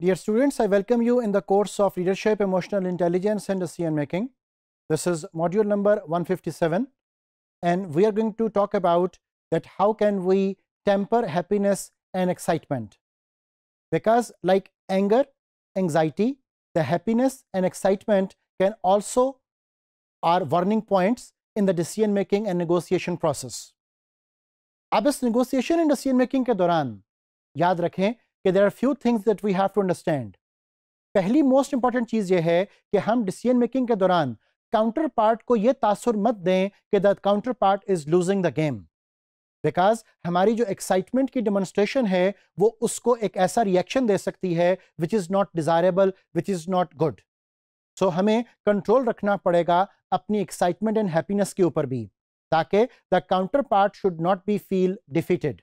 Dear students, I welcome you in the course of Leadership, Emotional Intelligence and Decision Making. This is module number 157 and we are going to talk about that how can we temper happiness and excitement. Because like anger, anxiety, the happiness and excitement can also are warning points in the decision making and negotiation process. अब negotiation and decision making ke duran, याद रखें कि there are few things that we have to understand पहली most important चीज़ ये है कि हम डिसीजन मेकिंग के दौरान काउंटर पार्ट को ये तासर मत दें कि the counterpart is losing the game because हमारी जो एक्साइटमेंट की डेमोन्स्ट्रेशन है वो उसको एक ऐसा रिएक्शन दे सकती है which is not desirable which is not good so हमें कंट्रोल रखना पड़ेगा अपनी एक्साइटमेंट एंड हैप्पीनेस के ऊपर भी ताकि the counterpart should not be feel defeated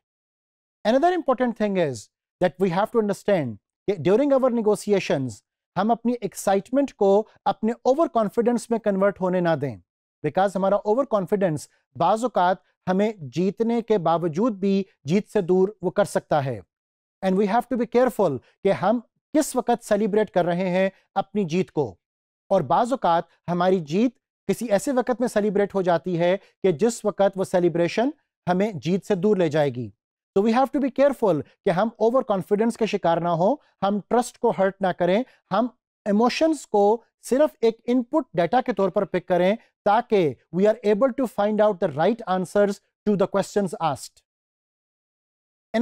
another important thing is that we have to understand during our negotiation हम अपनी एक्साइटमेंट को अपने ओवर कॉन्फिडेंस में कन्वर्ट होने ना दें बिकॉज हमारा ओवर कॉन्फिडेंस बाज़ात हमें जीतने के बावजूद भी जीत से दूर वो कर सकता है and we have to be careful कि हम किस वक्त सेलिब्रेट कर रहे हैं अपनी जीत को और बाज़ात हमारी जीत किसी ऐसे वक्त में सेलिब्रेट हो जाती है कि जिस वक्त वो सेलिब्रेशन हमें जीत से दूर ले जाएगी तो we have to be careful कि हम ओवर कॉन्फिडेंस के शिकार ना हो हम ट्रस्ट को हर्ट ना करें हम इमोशंस को सिर्फ एक इनपुट डाटा के तौर पर पिक करें ताकि we are able to find out the right answers to the questions asked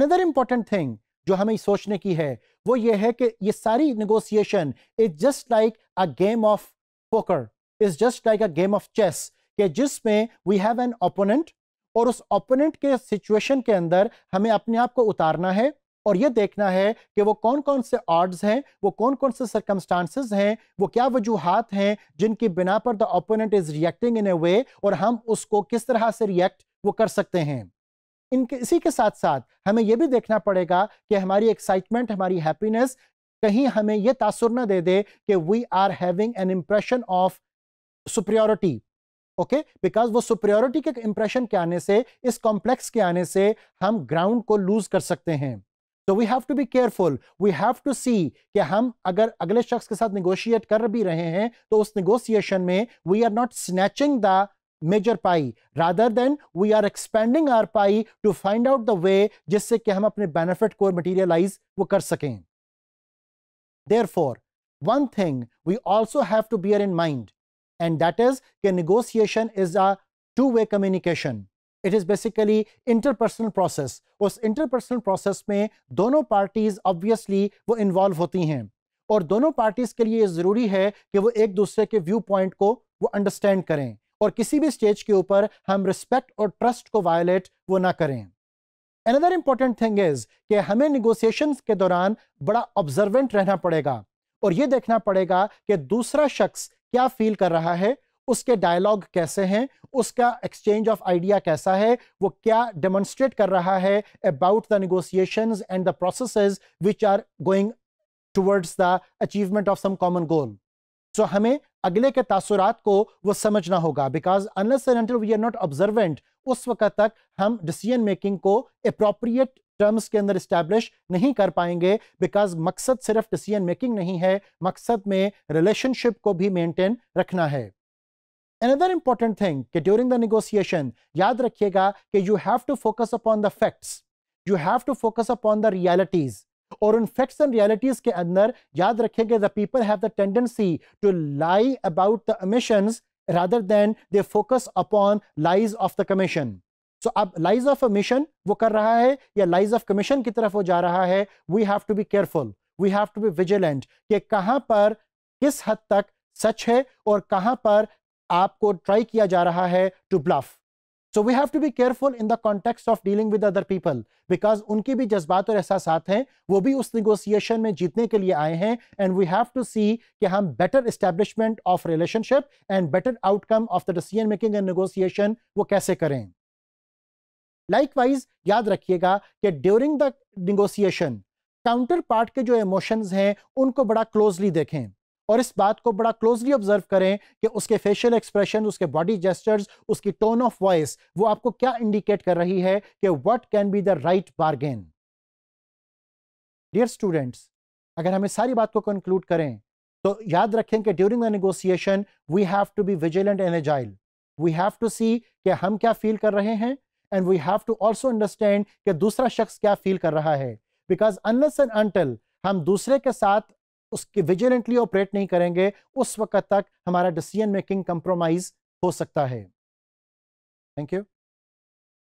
another important thing जो हमें सोचने की है वो ये है कि ये सारी negotiation is just like a game of poker is just like a game of chess के जिसमें वी हैव एन ओपोनेंट और उस ओपोनेंट के सिचुएशन के अंदर हमें अपने आप को उतारना है और ये देखना है कि वो कौन कौन से ऑर्ड्स हैं वो कौन कौन से सरकमस्टांसिस हैं वो क्या वजूहत हैं जिनकी बिना पर the opponent is reacting in a way और हम उसको किस तरह से रिएक्ट वो कर सकते हैं इनके इसी के साथ साथ हमें यह भी देखना पड़ेगा कि हमारी एक्साइटमेंट हमारी हैप्पीनेस कहीं हमें यह तासुर ना दे दे कि we are having an impression of superiority okay because वो सुप्रियोरिटी के इंप्रेशन के आने से इस कॉम्प्लेक्स के आने से हम ग्राउंड को लूज कर सकते हैं तो we have to be careful we have to see कि हम अगर अगले शख्स के साथ निगोशिएट कर भी रहे हैं तो उस निगोशिएशन में we are not snatching the major pie rather than we are expanding our pie to find out the way जिससे कि हम अपने बेनिफिट को मटीरियलाइज वो कर सकें therefore one thing we also have to bear in mind and that is के negotiation is a two-way communication. It is basically interpersonal process. उस interpersonal process में दोनों parties obviously वो involve होती हैं और दोनों parties के लिए ज़रूरी है कि वो एक दूसरे के व्यू पॉइंट को वो अंडरस्टैंड करें और किसी भी स्टेज के ऊपर हम रिस्पेक्ट और ट्रस्ट को वायलेट वो ना करें अनदर इंपॉर्टेंट थिंग इज कि हमें निगोसिएशन के दौरान बड़ा ऑब्जर्वेंट रहना पड़ेगा और ये देखना पड़ेगा कि दूसरा शख्स क्या फील कर रहा है उसके डायलॉग कैसे हैं उसका एक्सचेंज ऑफ आइडिया कैसा है वो क्या डेमोन्स्ट्रेट कर रहा है about the negotiation and the process which are going towards the achievement of some common goal so हमें अगले के तासुरात को वो समझना होगा because unless and we are not observant उस वक्त तक हम डिसीजन मेकिंग को अप्रोप्रिएट टर्म्स के अंदर इस्टेब्लिश नहीं कर पाएंगे बिकॉज मकसद सिर्फ डिसीजन मेकिंग नहीं है मकसद में रिलेशनशिप को भी मेंटेन रखना है अनदर इंपॉर्टेंट थिंग कि ड्यूरिंग द निगोसिएशन याद रखिएगा कि you have to focus upon the facts you have to focus upon the realities और उन फैक्ट्स एंड रियलिटीज के अंदर याद रखेंगे the people have the tendency to lie about the commission rather than they focus upon lies of the commission so अब lies of mission वो कर रहा है या लाइज ऑफ कमीशन की तरफ वो जा रहा है we have to be careful we have to be vigilant कि कहाँ पर किस हद तक सच है और कहाँ पर आपको ट्राई किया जा रहा है to bluff so we have to be careful in the context of dealing with other people because उनके भी जज्बात और एहसास हैं वो भी उस निगोसिएशन में जीतने के लिए आए हैं and we have to see कि हम better establishment of relationship and better outcome of the decision making and negotiation वो कैसे करें लाइकवाइज याद रखिएगा कि during the negotiation counterpart के जो इमोशंस हैं उनको बड़ा क्लोजली देखें और इस बात को बड़ा क्लोजली ऑब्जर्व करें कि उसके फेशियल एक्सप्रेशन उसके बॉडी जेस्टर्स उसकी टोन ऑफ वॉइस वो आपको क्या इंडिकेट कर रही है कि what can be the right bargain dear students अगर हम इस सारी बात को कंक्लूड करें तो याद रखें कि during the negotiation we have to be vigilant and agile we have to see कि हम क्या फील कर रहे हैं and we have to also understand कि दूसरा शख्स क्या फील कर रहा है बिकॉज अनलेस एंड अनटिल हम दूसरे के साथ उसके विजिलेंटली ऑपरेट नहीं करेंगे उस वक्त तक हमारा डिसीजन मेकिंग कंप्रोमाइज हो सकता है थैंक यू